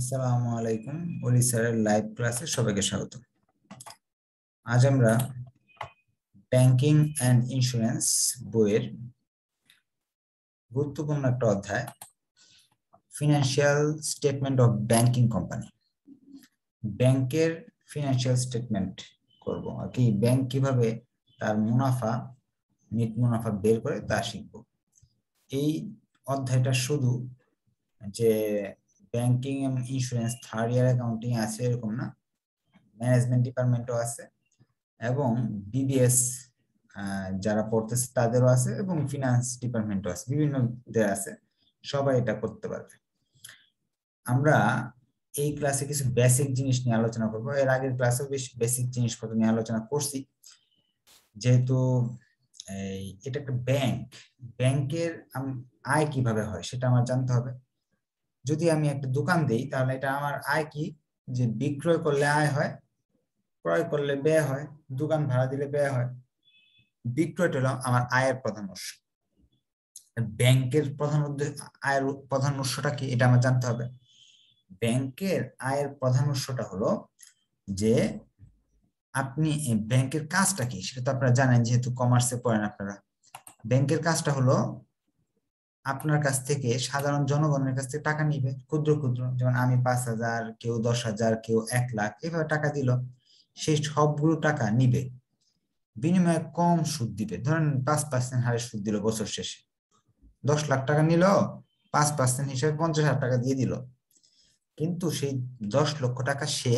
আসসালামু আলাইকুম অলি স্যারের লাইভ ক্লাসে সবাইকে স্বাগত আজ আমরা ব্যাংকিং অ্যান্ড ইন্স্যুরেন্স বইয়ের গুরুত্বপূর্ণ একটা অধ্যায় financial statement of banking company ব্যাংকের ফিনান্সিয়াল স্টেটমেন্ট করব আর কি ব্যাংক কিভাবে তার মুনাফা নিট মুনাফা বের করে তা শিখব এই অধ্যায়টা শুধু যে banking and insurance third year accounting আছে এরকম না ম্যানেজমেন্ট ডিপার্টমেন্টও আছে এবং বিবিএস যারা পড়তেছে তাদেরও আছে এবং ফিনান্স ডিপার্টমেন্টও আছে বিভিন্নদের আছে সবাই এটা করতে পারবে আমরা এই ক্লাসে কিছু বেসিক জিনিস নিয়ে আলোচনা করব এর আগের ক্লাসে বেশ বেসিক জিনিসপত্র নিয়ে আলোচনা করছি যেহেতু এটা একটা ব্যাংক ব্যাংকের আয় কিভাবে হয় সেটা আমার জানতে হবে যদি আমি একটা দোকান দেই তাহলে এটা আমার আয় কি যে বিক্রয় করলে আয় হয় ক্রয় করলে ব্যয় হয় দোকান ভাড়া দিলে ব্যয় হয় বিক্রয়টা হলো আমার আয়ের প্রধান উৎস ব্যাংকের প্রধান আয়ের প্রধান উৎসটা কি এটা আমার জানতে হবে ব্যাংকের আয়ের প্রধান উৎসটা হলো যে আপনি ব্যাংকের কাজটা কি সেটা তো আপনারা জানেন যেহেতু কমার্সে পড়েন আপনারা ব্যাংকের কাজটা হলো আপনার কাছ থেকে সাধারণ জনগণের কাছ থেকে টাকা নিবে ক্ষুদ্র ক্ষুদ্র যেমন আমি পাঁচ হাজার কেউ দশ হাজার কেউ এক লাখ এভাবে টাকা দিল সেই সবগুলো টাকা নিবে বিনিময়ে কম সুদ দিবে ধরেন পাঁচ পার্সেন্ট হারে সুদ দিল বছর শেষে দশ লাখ টাকা নিল পাঁচ পার্সেন্ট হিসাবে পঞ্চাশ হাজার টাকা দিয়ে দিল কিন্তু সেই দশ লক্ষ টাকা সে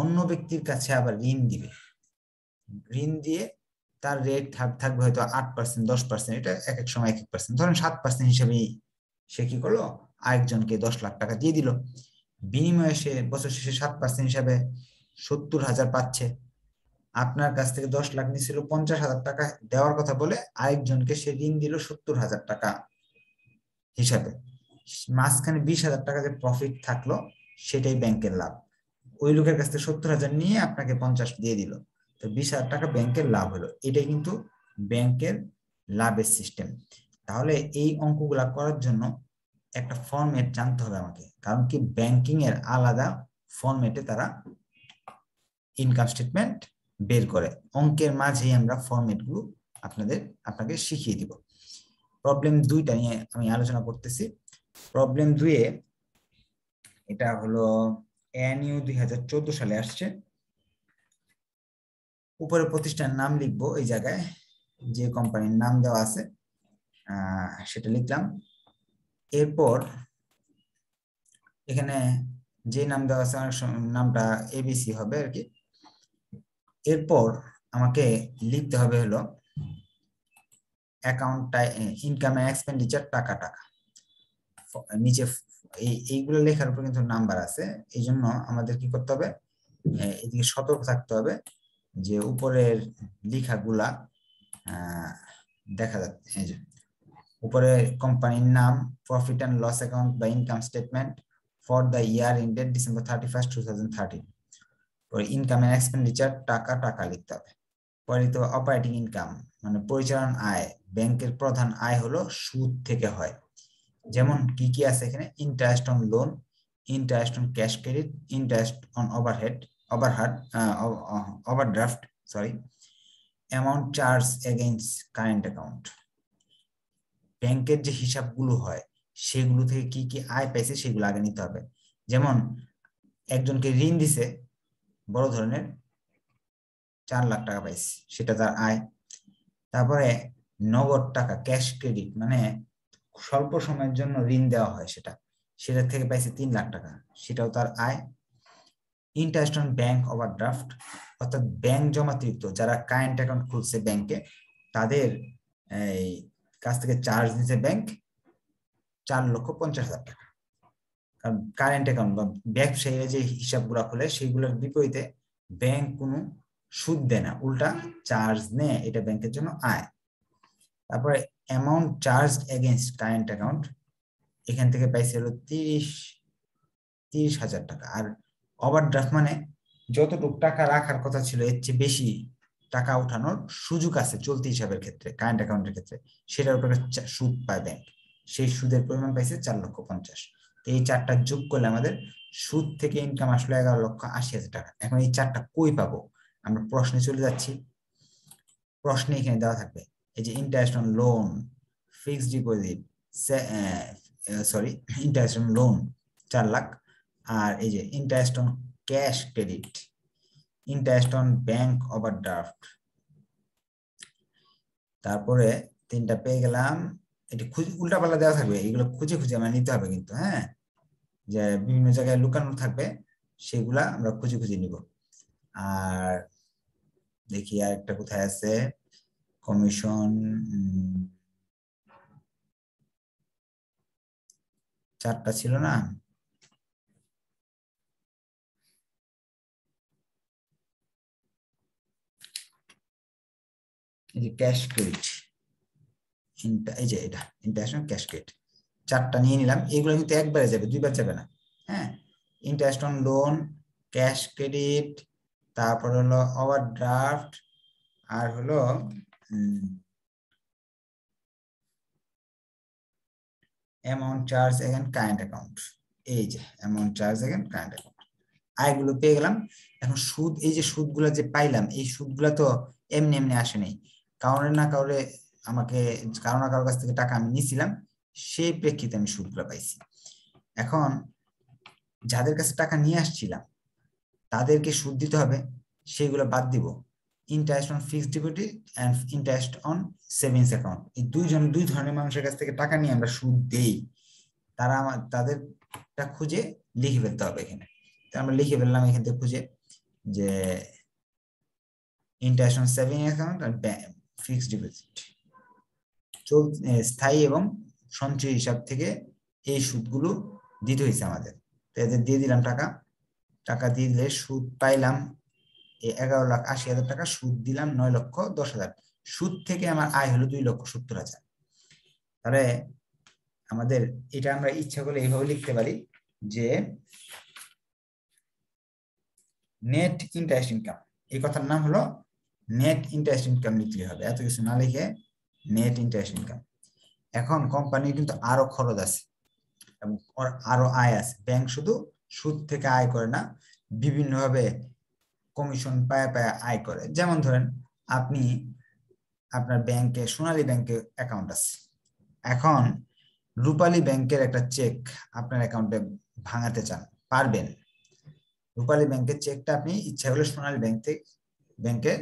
অন্য ব্যক্তির কাছে আবার ঋণ দিবে ঋণ দিয়ে তার রেট থাকবে হয়তো আট পার্সেন্ট দশ পার্সেন্ট এটা এক এক সময় এক এক পার্সেন্ট ধরেন সাত পার্সেন্ট হিসেবে সে কি করলো আরেকজনকে দশ লাখ টাকা দিয়ে দিল বিনিময়ে সে বছর শেষে সাত পার্সেন্ট হিসাবে সত্তর হাজার পাচ্ছে আপনার কাছ থেকে দশ লাখ নিয়েছিল পঞ্চাশ হাজার টাকা দেওয়ার কথা বলে আরেকজনকে সে ঋণ দিল সত্তর হাজার টাকা হিসাবে মাঝখানে বিশ হাজার টাকা যে প্রফিট থাকলো সেটাই ব্যাংকের লাভ ওই লোকের কাছ থেকে সত্তর হাজার নিয়ে আপনাকে পঞ্চাশ দিয়ে দিল তো বিশ হাজার টাকা ব্যাংকের লাভ হলো এটা কিন্তু ব্যাংকের লাভের সিস্টেম তাহলে এই অঙ্কগুলা করার জন্য একটা ফর্মেট জানতে হবে আমাকে কারণ কি ব্যাংকিং এর আলাদা ফর্মেটে তারা ইনকাম স্টেটমেন্ট বের করে অঙ্কের মাঝেই আমরা গুলো আপনাদের আপনাকে শিখিয়ে দিব প্রবলেম দুইটা নিয়ে আমি আলোচনা করতেছি প্রবলেম দুয়ে এটা হলো এনইউ দুই সালে আসছে উপরে প্রতিষ্ঠান নাম লিখবো এই জায়গায় যে কোম্পানির নাম দেওয়া আছে সেটা লিখলাম এরপর এখানে যে নাম দেওয়া আছে নামটা এবিসি হবে আর কি এরপর আমাকে লিখতে হবে হলো অ্যাকাউন্ট ইনকাম এক্সপেন্ডিচার টাকা টাকা নিচে এইগুলো লেখার উপর কিন্তু নাম্বার আছে এই জন্য আমাদের কি করতে হবে হ্যাঁ, এদিকে সতর্ক থাকতে হবে যে উপরের লিখাগুলা দেখা যাচ্ছে এই যে উপরে কোম্পানির নাম প্রফিট এন্ড লস অ্যাকাউন্ট বা income statement for the year ended December thirty first two thousand thirteen income and expenditure টাকা টাকা লিখতে হবে পরে তো অপারেটিং ইনকাম মানে পরিচালন আয় ব্যাংকের প্রধান আয় হলো সুদ থেকে হয় যেমন কি কি আছে এখানে interest on loan interest on cash credit interest on overhead overhead, uh, overdraft, sorry, amount charged against current account. ব্যাংকের যে হিসাবগুলো হয় সেগুলো থেকে কি কি আয় পেয়েছে সেগুলো আগে নিতে হবে যেমন একজনকে ঋণ দিছে বড় ধরনের চার লাখ টাকা পাইছে সেটা তার আয় তারপরে নগদ টাকা ক্যাশ ক্রেডিট মানে স্বল্প সময়ের জন্য ঋণ দেওয়া হয় সেটা সেটা থেকে পাইছে তিন লাখ টাকা সেটাও তার আয় ইন্টারন্যাশনাল অন ব্যাংক ওভারড্রাফট অর্থাৎ ব্যাংক জমাতিরিক্ত যারা কারেন্ট অ্যাকাউন্ট খুলছে ব্যাংকে তাদের এই কাছ থেকে চার্জ নিচ্ছে ব্যাংক চার লক্ষ পঞ্চাশ হাজার টাকা কারণ কারেন্ট অ্যাকাউন্ট বা ব্যবসায়ীরা যে হিসাবগুলো খুলে সেইগুলোর বিপরীতে ব্যাংক কোনো সুদ দেয় না উল্টা চার্জ নেয় এটা ব্যাংকের জন্য আয় তারপরে amount charge against current account এখান থেকে পাইছে হলো তিরিশ তিরিশ হাজার টাকা আর ওভারড্রাফট মানে যতটুকু টাকা রাখার কথা ছিল এর চেয়ে বেশি টাকা উঠানোর সুযোগ আছে চলতি হিসাবের ক্ষেত্রে কারেন্ট অ্যাকাউন্টের ক্ষেত্রে সেটার উপরে সুদ পায় ব্যাংক সেই সুদের পরিমাণ পাইছে চার লক্ষ পঞ্চাশ তো এই চারটা যোগ করলে আমাদের সুদ থেকে ইনকাম আসলো এগারো লক্ষ আশি হাজার টাকা এখন এই চারটা কই পাবো আমরা প্রশ্নে চলে যাচ্ছি প্রশ্নে এখানে দেওয়া থাকবে এই যে interest on loan fixed deposit sorry interest on loan চার লাখ আর এই যে interest on cash credit interest on bank draft তারপরে তিনটা পেয়ে গেলাম এটি খুঁজে উল্টাপাল্লা দেওয়া থাকবে এগুলো খুঁজে খুঁজে আমরা নিতে হবে কিন্তু হ্যাঁ যে বিভিন্ন জায়গায় লুকানো থাকবে সেগুলা আমরা খুঁজে খুঁজে নিব আর দেখি আর একটা কোথায় আছে কমিশন চারটা ছিল না এই যে ক্যাসকেট এই যে এটা ইন্টারন্যাশনাল ক্যাসকেট চারটা নিয়ে নিলাম এগুলো কিন্তু একবারে যাবে দুইবার যাবে না হ্যাঁ interest on loan cash credit তারপর হলো ওভার ড্রাফট আর হলো amount charge again current account এই যে amount charge again current account আয়গুলো পেয়ে গেলাম এখন সুদ এই যে সুদগুলো যে পাইলাম এই সুদগুলো তো এমনি এমনি আসে নেই কাউরে না কাউরে আমাকে কারো না কারোর কাছ থেকে টাকা আমি নিয়েছিলাম সেই প্রেক্ষিতে আমি সুদটা পাইছি এখন যাদের কাছে টাকা নিয়ে আসছিলাম তাদেরকে সুদ দিতে হবে সেইগুলো বাদ দিব interest on fixed deposit and interest on savings account এই দুইজন দুই ধরনের মানুষের কাছ থেকে টাকা নিয়ে আমরা সুদ দেই তারা আমার তাদেরটা খুঁজে লিখে ফেলতে হবে এখানে আমরা লিখে ফেললাম এখান থেকে খুঁজে যে ইন্টারেস্ট অন সেভিং অ্যাকাউন্ট আর ব্যাংক ফিক্সড ডিপোজিট স্থায়ী এবং সঞ্চয় হিসাব থেকে এই সুদগুলো দিতে হয়েছে আমাদের এদের দিয়ে দিলাম টাকা টাকা দিয়ে দিলে সুদ পাইলাম এগারো লাখ আশি হাজার টাকা সুদ দিলাম নয় লক্ষ দশ হাজার সুদ থেকে আমার আয় হলো দুই লক্ষ সত্তর হাজার তাহলে আমাদের এটা আমরা ইচ্ছা করে এইভাবে লিখতে পারি যে নেট ইন্টারেস্ট ইনকাম এই কথার নাম হলো নেট ইন্টারেস্ট ইনকাম লিখলে হবে এত কিছু না লিখে নেট ইন্টারেস্ট ইনকাম এখন কোম্পানির কিন্তু আরো খরচ আছে এবং আরো আয় আছে ব্যাংক শুধু সুদ থেকে আয় করে না বিভিন্নভাবে কমিশন পায়ে পায়ে আয় করে যেমন ধরেন আপনি আপনার ব্যাংকে সোনালী ব্যাংকে অ্যাকাউন্ট আছে এখন রূপালী ব্যাংকের একটা চেক আপনার অ্যাকাউন্টে ভাঙাতে চান পারবেন রূপালী ব্যাংকের চেকটা আপনি ইচ্ছা হলে সোনালী ব্যাংক থেকে ব্যাংকে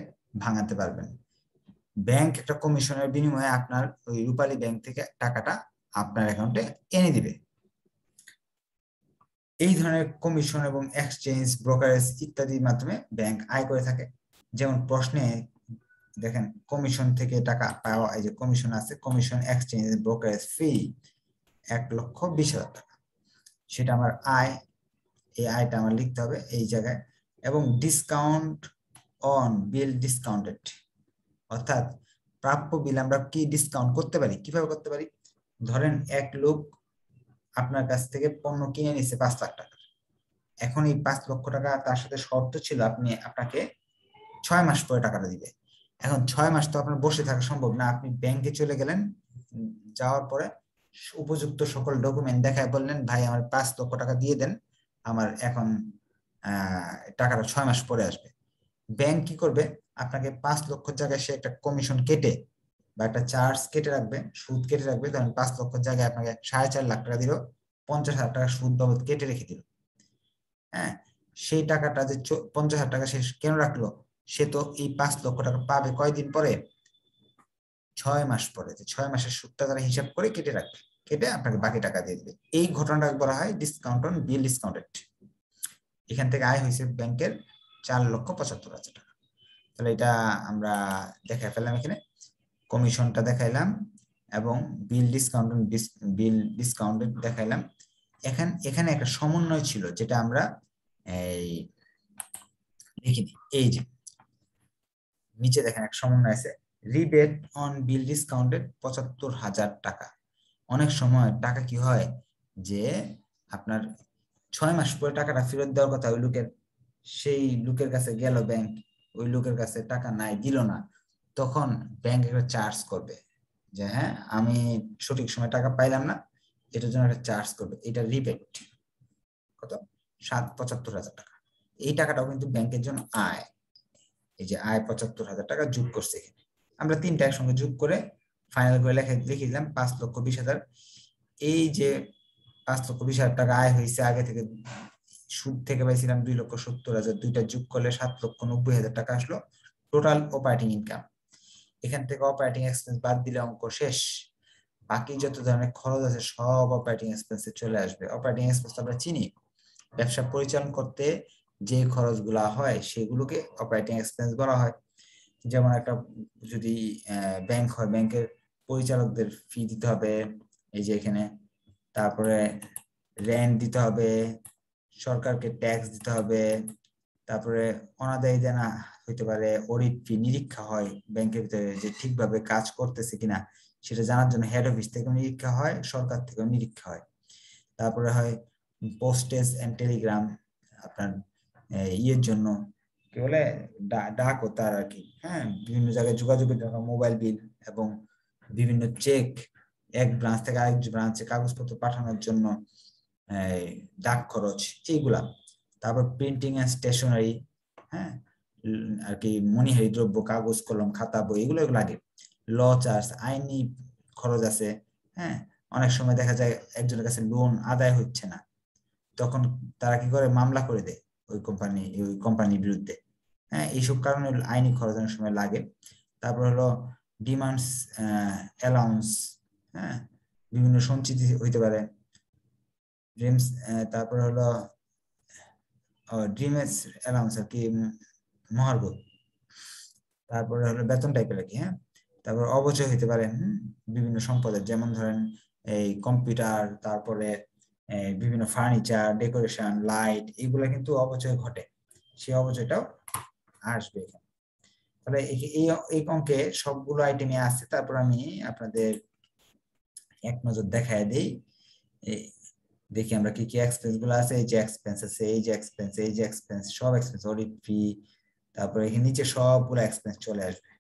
ভাঙাতে পারবেন ব্যাংক একটা কমিশনের বিনিময়ে আপনার ওই রূপালী ব্যাংক থেকে টাকাটা আপনার অ্যাকাউন্টে এনে দিবে এই ধরনের কমিশন এবং এক্সচেঞ্জ ব্রোকারেজ ইত্যাদির মাধ্যমে ব্যাংক আয় করে থাকে যেমন প্রশ্নে দেখেন কমিশন থেকে টাকা পাওয়া এই যে কমিশন আছে কমিশন এক্সচেঞ্জ ব্রোকারেজ ফি এক লক্ষ বিশ হাজার টাকা সেটা আমার আয় এই আয়টা আমার লিখতে হবে এই জায়গায় এবং ডিসকাউন্ট অন বিল ডিসকাউন্টেড অর্থাৎ প্রাপ্য বিল আমরা কি ডিসকাউন্ট করতে পারি কিভাবে করতে পারি ধরেন এক লোক আপনার কাছ থেকে পণ্য কিনে নিছে পাঁচ লাখ টাকা এখন এই পাঁচ লক্ষ টাকা তার সাথে শর্ত ছিল আপনি আপনাকে ছয় মাস পরে টাকাটা দিবে এখন ছয় মাস তো আপনার বসে থাকা সম্ভব না আপনি ব্যাংকে চলে গেলেন যাওয়ার পরে উপযুক্ত সকল ডকুমেন্ট দেখায় বললেন ভাই আমার পাঁচ লক্ষ টাকা দিয়ে দেন আমার এখন টাকাটা ছয় মাস পরে আসবে ব্যাংক কি করবে আপনাকে পাঁচ লক্ষ জায়গায় সে একটা কমিশন কেটে বা একটা চার্জ কেটে রাখবে সুদ কেটে রাখবে ধরেন পাঁচ লক্ষ জায়গায় আপনাকে সাড়ে চার লাখ টাকা দিল পঞ্চাশ হাজার টাকা সুদ বাবদ কেটে রেখে দিল হ্যাঁ সেই টাকাটা যে পঞ্চাশ হাজার টাকা সে কেন রাখলো সে তো এই পাঁচ লক্ষ টাকা পাবে কয়দিন পরে ছয় মাস পরে যে ছয় মাসের সুদটা তারা হিসাব করে কেটে রাখবে কেটে আপনাকে বাকি টাকা দিয়ে দেবে এই ঘটনাটাকে বলা হয় ডিসকাউন্ট অন বিল ডিসকাউন্টেড এখান থেকে আয় হয়েছে ব্যাংকের চার লক্ষ পঁচাত্তর হাজার টাকা তাহলে এটা আমরা দেখাই ফেললাম এখানে কমিশনটা দেখাইলাম এবং বিল ডিসকাউন্ট বিল ডিসকাউন্ট দেখাইলাম এখানে এখানে একটা সমন্বয় ছিল যেটা আমরা এই দেখিনি এই যে নিচে দেখেন এক সমন্বয় আছে রিবেট অন বিল ডিসকাউন্টেড পঁচাত্তর হাজার টাকা অনেক সময় টাকা কি হয় যে আপনার ছয় মাস পরে টাকাটা ফেরত দেওয়ার কথা ওই লোকের সেই লোকের কাছে গেল ব্যাংক ওই লোকের কাছে টাকা নাই দিল না তখন ব্যাংক একটা চার্জ করবে যে হ্যাঁ আমি সঠিক সময় টাকা পাইলাম না এটার জন্য একটা চার্জ করবে এটা রিবেট কত সাত পঁচাত্তর হাজার টাকা এই টাকাটাও কিন্তু ব্যাংকের জন্য আয় এই যে আয় পঁচাত্তর হাজার টাকা যোগ করছে এখানে আমরা তিনটা একসঙ্গে যোগ করে ফাইনাল করে লেখা লিখে দিলাম পাঁচ লক্ষ বিশ হাজার এই যে পাঁচ লক্ষ বিশ হাজার টাকা আয় হয়েছে আগে থেকে সুদ থেকে পাইছিলাম দুই লক্ষ সত্তর হাজার দুইটা যুগ করলে সাত লক্ষ নব্বই হাজার টাকা আসলো টোটাল অপারেটিং ইনকাম এখান থেকে অপারেটিং এক্সপেন্স বাদ দিলে অঙ্ক শেষ বাকি যত ধরনের খরচ আছে সব অপারেটিং এক্সপেন্স চলে আসবে অপারেটিং এক্সপেন্স আমরা চিনি ব্যবসা পরিচালন করতে যে খরচ হয় সেগুলোকে অপারেটিং এক্সপেন্স বলা হয় যেমন একটা যদি ব্যাংক হয় ব্যাংকের পরিচালকদের ফি দিতে হবে এই যে এখানে তারপরে রেন্ট দিতে হবে সরকারকে ট্যাক্স দিতে হবে তারপরে অনাদায়ী দেনা হইতে পারে অডিট ফি নিরীক্ষা হয় ব্যাংকের ভিতরে যে ঠিকভাবে কাজ করতেছে কিনা সেটা জানার জন্য হেড অফিস থেকে নিরীক্ষা হয় সরকার থেকে নিরীক্ষা হয় তারপরে হয় পোস্টেজ এন্ড টেলিগ্রাম আপনার ইয়ের জন্য কি বলে ডাক ও তার আর কি হ্যাঁ বিভিন্ন জায়গায় যোগাযোগের জন্য মোবাইল বিল এবং বিভিন্ন চেক এক ব্রাঞ্চ থেকে আরেক ব্রাঞ্চে কাগজপত্র পাঠানোর জন্য ডাক খরচ এইগুলা তারপর প্রিন্টিং এন্ড স্টেশনারি হ্যাঁ আর কি মনিহারি দ্রব্য কাগজ কলম খাতা বই এগুলো এগুলো লাগে ল চার্জ আইনি খরচ আছে হ্যাঁ অনেক সময় দেখা যায় একজনের কাছে লোন আদায় হচ্ছে না তখন তারা কি করে মামলা করে দেয় ওই কোম্পানি ওই কোম্পানির বিরুদ্ধে হ্যাঁ এইসব কারণে আইনি খরচ অনেক সময় লাগে তারপর হলো ডিমান্ডস অ্যালাউন্স হ্যাঁ বিভিন্ন সঞ্চিত হইতে পারে ড্রিমস তারপর হলো ড্রিমস অ্যালাউন্স আর কি মহার্গ তারপরে হলো বেতন টাইপের আর কি হ্যাঁ তারপর অবচয় হইতে পারে বিভিন্ন সম্পদের যেমন ধরেন এই কম্পিউটার তারপরে বিভিন্ন ফার্নিচার ডেকোরেশন লাইট এগুলো কিন্তু অবচয় ঘটে সেই অবচয়টাও আসবে এখানে তাহলে এই এই অঙ্কে সবগুলো আইটেমই আছে তারপর আমি আপনাদের এক নজর দেখায় দিই দেখি আমরা কি কি এক্সপেন্স গুলো আছে এই যে এক্সপেন্স আছে এই যে এক্সপেন্স এই যে এক্সপেন্স সব এক্সপেন্স অডিট ফি তারপরে এখানে নিচে সবগুলো এক্সপেন্স চলে আসবে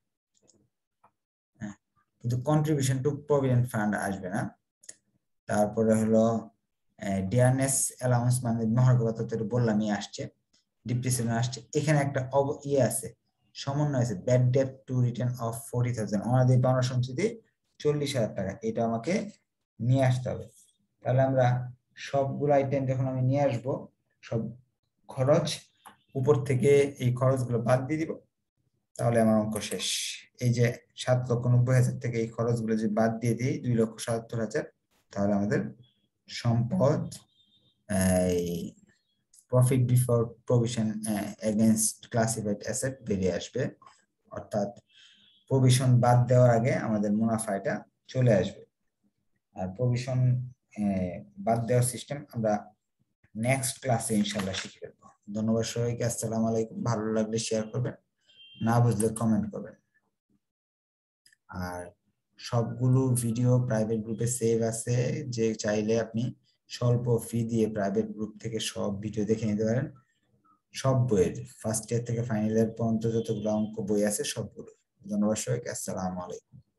হ্যাঁ, কিন্তু কন্ট্রিবিউশন টু প্রভিডেন্ট ফান্ড আসবে না তারপরে হলো ডিয়ারনেস অ্যালাউন্স মানে মহার্গতা তো বললামই আসছে ডিপ্রিসিয়েশন আসছে এখানে একটা অব ইয়ে আছে সমন্বয় আছে bad debt to return of forty thousand অনাদি পাওনা সঞ্চিতি চল্লিশ হাজার টাকা এটা আমাকে নিয়ে আসতে হবে তাহলে আমরা সবগুলো আইটেম যখন আমি নিয়ে আসব সব খরচ উপর থেকে এই খরচগুলো বাদ দিয়ে দিব তাহলে আমার অঙ্ক শেষ এই যে সাত লক্ষ নব্বই হাজার থেকে এই খরচগুলো যদি বাদ দিয়ে দিই দুই লক্ষ সাতাত্তর হাজার তাহলে আমাদের সম্পদ profit before provision against classified asset বেরিয়ে আসবে অর্থাৎ প্রভিশন বাদ দেওয়ার আগে আমাদের মুনাফা এটা চলে আসবে আর প্রভিশন বাদ দেওয়ার সিস্টেম আমরা নেক্সট ক্লাসে ইনশাল্লাহ শিখে ফেলবো ধন্যবাদ সবাইকে আসসালাম আলাইকুম ভালো লাগলে শেয়ার করবেন না বুঝলে কমেন্ট করবেন আর সবগুলো ভিডিও প্রাইভেট গ্রুপে সেভ আছে যে চাইলে আপনি স্বল্প ফি দিয়ে প্রাইভেট গ্রুপ থেকে সব ভিডিও দেখে নিতে পারেন সব বইয়ের ফার্স্ট ইয়ার থেকে ফাইনাল ইয়ার পর্যন্ত যতগুলো অঙ্ক বই আছে সবগুলো ধন্যবাদ সবাইকে আসসালাম আলাইকুম